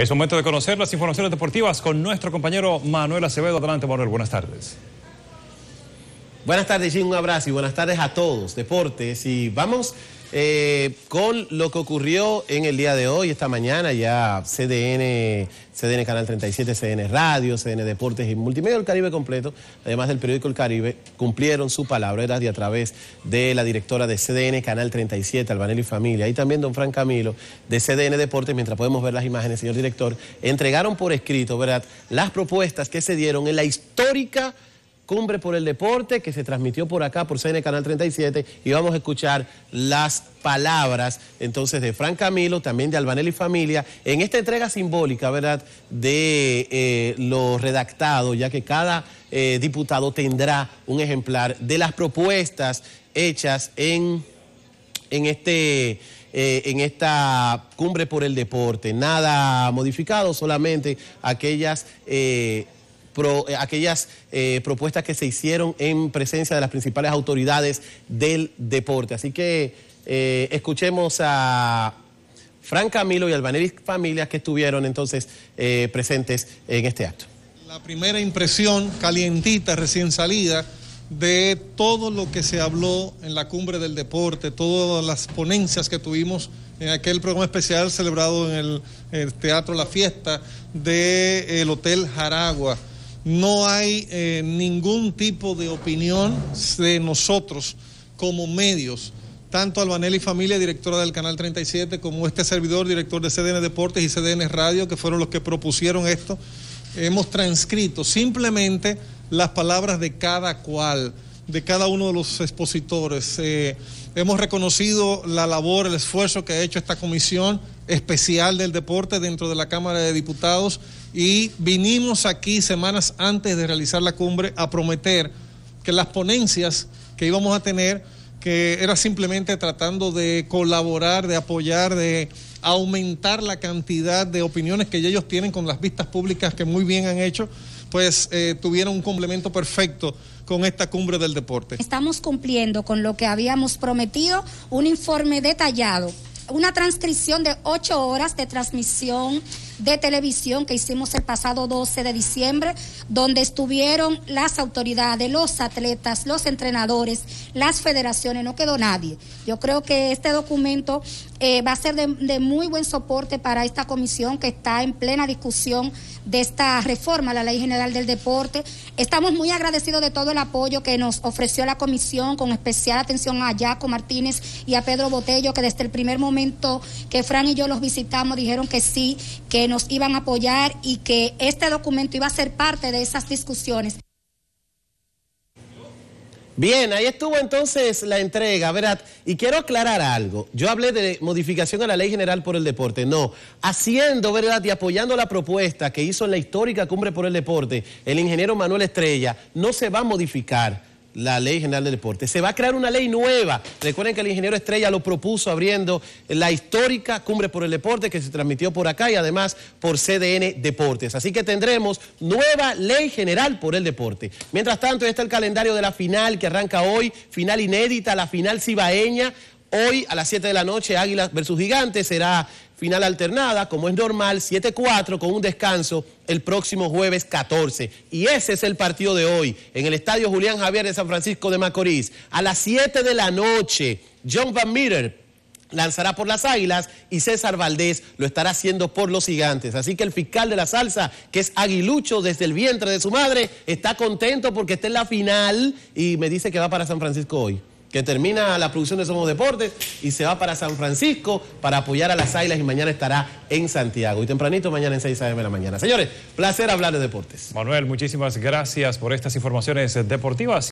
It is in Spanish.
Es momento de conocer las informaciones deportivas con nuestro compañero Manuel Acevedo. Adelante, Manuel, buenas tardes. Buenas tardes, Jim, un abrazo y buenas tardes a todos, deportes. Y vamos eh, con lo que ocurrió en el día de hoy, esta mañana, ya CDN, CDN Canal 37, CDN Radio, CDN Deportes y Multimedia del Caribe completo, además del periódico El Caribe, cumplieron su palabra, era de a través de la directora de CDN Canal 37, Albanelli Familia, y también don Fran Camilo de CDN Deportes, mientras podemos ver las imágenes, señor director, entregaron por escrito, ¿verdad?, las propuestas que se dieron en la histórica Cumbre por el Deporte, que se transmitió por acá, por CN Canal 37, y vamos a escuchar las palabras entonces de Fran Camilo, también de Albanelli Familia, en esta entrega simbólica, ¿verdad?, de eh, lo redactado, ya que cada eh, diputado tendrá un ejemplar de las propuestas hechas en, en este... Eh, en esta cumbre por el deporte. Nada modificado, solamente aquellas eh, aquellas eh, propuestas que se hicieron en presencia de las principales autoridades del deporte. Así que eh, escuchemos a Fran Camilo y Albaneris Familia que estuvieron entonces presentes en este acto. La primera impresión calientita, recién salida, de todo lo que se habló en la cumbre del deporte, todas las ponencias que tuvimos en aquel programa especial celebrado en el, Teatro La Fiesta del Hotel Jaragua no hay eh, ningún tipo de opinión de nosotros como medios, tanto Albanelli Familia, directora del Canal 37, como este servidor, director de CDN Deportes y CDN Radio, que fueron los que propusieron esto. Hemos transcrito simplemente las palabras de cada cual, de cada uno de los expositores. Eh, hemos reconocido la labor, el esfuerzo que ha hecho esta comisión especial del deporte dentro de la Cámara de Diputados y vinimos aquí semanas antes de realizar la cumbre a prometer que las ponencias que íbamos a tener, que era simplemente tratando de colaborar, de apoyar, de aumentar la cantidad de opiniones que ellos tienen con las vistas públicas que muy bien han hecho, pues eh, tuvieron un complemento perfecto con esta cumbre del deporte. Estamos cumpliendo con lo que habíamos prometido, un informe detallado, una transcripción de ocho horas de transmisión de televisión que hicimos el pasado 12 de diciembre, donde estuvieron las autoridades, los atletas, los entrenadores, las federaciones, no quedó nadie. Yo creo que este documento eh, va a ser de, de, muy buen soporte para esta comisión que está en plena discusión de esta reforma a la Ley General del Deporte. Estamos muy agradecidos de todo el apoyo que nos ofreció la comisión, con especial atención a Jaco Martínez y a Pedro Botello, que desde el primer momento que Fran y yo los visitamos dijeron que sí, que nos iban a apoyar y que este documento iba a ser parte de esas discusiones. Bien, ahí estuvo entonces la entrega, ¿verdad? Y quiero aclarar algo. Yo hablé de modificación a la Ley General por el Deporte. No, haciendo, ¿verdad? Y apoyando la propuesta que hizo en la histórica Cumbre por el Deporte el ingeniero Manuel Estrella, no se va a modificar la Ley General del Deporte. Se va a crear una ley nueva. Recuerden que el ingeniero Estrella lo propuso abriendo la histórica Cumbre por el Deporte que se transmitió por acá y además por CDN Deportes. Así que tendremos nueva Ley General por el Deporte. Mientras tanto, está el calendario de la final que arranca hoy, final inédita, la final cibaeña. Hoy a las 7 de la noche, Águilas versus Gigantes será final alternada, como es normal, 7-4 con un descanso el próximo jueves 14. Y ese es el partido de hoy en el Estadio Julián Javier de San Francisco de Macorís. A las 7 de la noche, John Van Meter lanzará por las Águilas y César Valdés lo estará haciendo por los Gigantes. Así que el fiscal de la salsa, que es aguilucho desde el vientre de su madre, está contento porque está en la final y me dice que va para San Francisco hoy que termina la producción de Somos Deportes y se va para San Francisco para apoyar a las Águilas y mañana estará en Santiago. Y tempranito mañana en 6 a.m. de la mañana. Señores, placer hablar de deportes. Manuel, muchísimas gracias por estas informaciones deportivas.